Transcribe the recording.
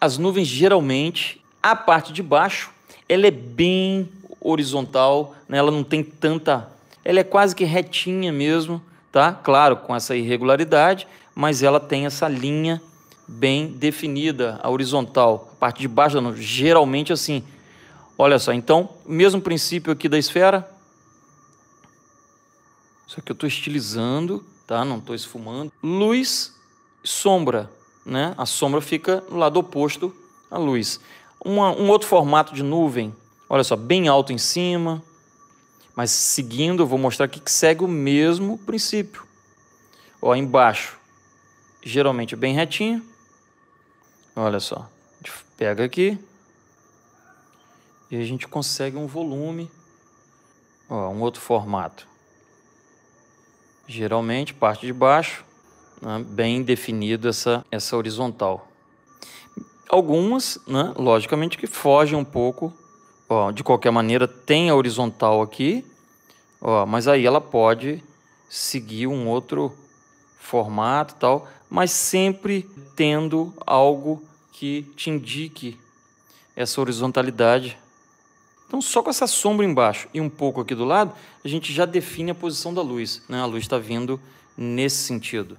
As nuvens geralmente, a parte de baixo, ela é bem horizontal, né? ela não tem tanta, ela é quase que retinha mesmo, tá? Claro, com essa irregularidade, mas ela tem essa linha bem definida, a horizontal, a parte de baixo da nuvem, geralmente assim. Olha só, então, mesmo princípio aqui da esfera. Só que eu estou estilizando, tá? Não estou esfumando. Luz, sombra né? a sombra fica no lado oposto à luz. Uma, um outro formato de nuvem, olha só, bem alto em cima, mas seguindo, eu vou mostrar aqui que segue o mesmo princípio. Ó, embaixo, geralmente bem retinho. Olha só, pega aqui e a gente consegue um volume, ó, um outro formato. Geralmente parte de baixo né, bem definido essa, essa horizontal. Algumas, né, logicamente, que fogem um pouco. Ó, de qualquer maneira, tem a horizontal aqui, ó, mas aí ela pode seguir um outro formato tal, mas sempre tendo algo que te indique essa horizontalidade. Então, só com essa sombra embaixo e um pouco aqui do lado, a gente já define a posição da luz. Né? A luz está vindo nesse sentido.